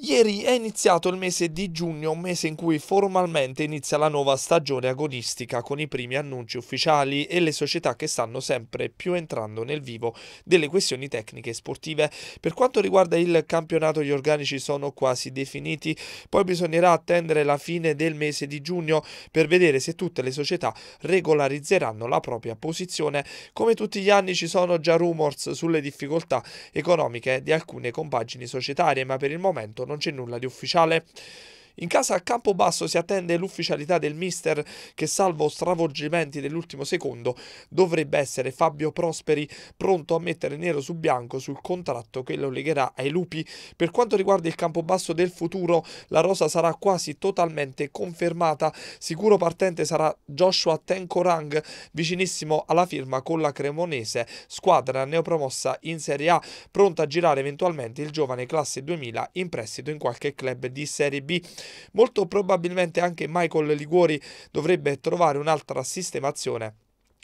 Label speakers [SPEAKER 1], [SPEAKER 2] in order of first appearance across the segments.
[SPEAKER 1] Ieri è iniziato il mese di giugno, un mese in cui formalmente inizia la nuova stagione agonistica con i primi annunci ufficiali e le società che stanno sempre più entrando nel vivo delle questioni tecniche e sportive. Per quanto riguarda il campionato gli organici sono quasi definiti, poi bisognerà attendere la fine del mese di giugno per vedere se tutte le società regolarizzeranno la propria posizione. Come tutti gli anni ci sono già rumors sulle difficoltà economiche di alcune compagini societarie, ma per il momento non c'è nulla di ufficiale. In casa a Campobasso si attende l'ufficialità del mister che salvo stravolgimenti dell'ultimo secondo dovrebbe essere Fabio Prosperi pronto a mettere nero su bianco sul contratto che lo legherà ai lupi. Per quanto riguarda il Campobasso del futuro la rosa sarà quasi totalmente confermata. Sicuro partente sarà Joshua Tenkorang vicinissimo alla firma con la Cremonese, squadra neopromossa in Serie A, pronta a girare eventualmente il giovane classe 2000 in prestito in qualche club di Serie B. Molto probabilmente anche Michael Liguori dovrebbe trovare un'altra sistemazione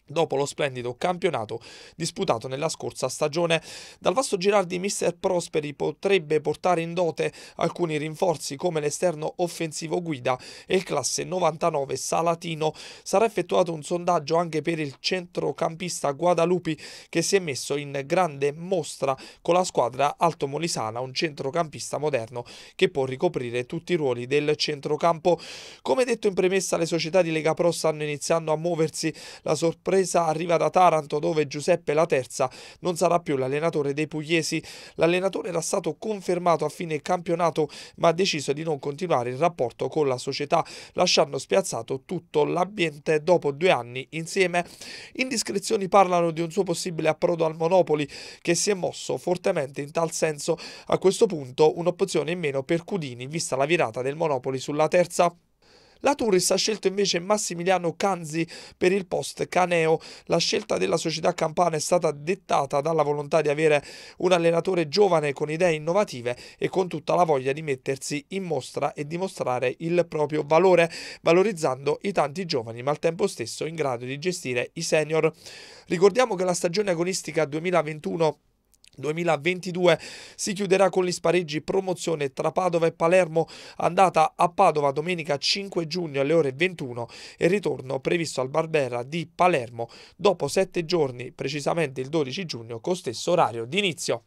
[SPEAKER 1] dopo lo splendido campionato disputato nella scorsa stagione. Dal vasto girar di Mister Prosperi potrebbe portare in dote alcuni rinforzi come l'esterno offensivo guida e il classe 99 Salatino. Sarà effettuato un sondaggio anche per il centrocampista Guadalupi che si è messo in grande mostra con la squadra altomolisana, un centrocampista moderno che può ricoprire tutti i ruoli del centrocampo. Come detto in premessa le società di Lega Pro stanno iniziando a muoversi, la sorpresa sorpresa arriva da Taranto dove Giuseppe La Terza non sarà più l'allenatore dei pugliesi. L'allenatore era stato confermato a fine campionato ma ha deciso di non continuare il rapporto con la società lasciando spiazzato tutto l'ambiente dopo due anni insieme. Indiscrezioni parlano di un suo possibile approdo al Monopoli che si è mosso fortemente in tal senso. A questo punto un'opzione in meno per Cudini vista la virata del Monopoli sulla terza. La Turris ha scelto invece Massimiliano Canzi per il post Caneo. La scelta della società campana è stata dettata dalla volontà di avere un allenatore giovane con idee innovative e con tutta la voglia di mettersi in mostra e dimostrare il proprio valore, valorizzando i tanti giovani ma al tempo stesso in grado di gestire i senior. Ricordiamo che la stagione agonistica 2021 2022 si chiuderà con gli spareggi promozione tra Padova e Palermo, andata a Padova domenica 5 giugno alle ore 21 e ritorno previsto al Barbera di Palermo dopo sette giorni, precisamente il 12 giugno, con stesso orario di inizio.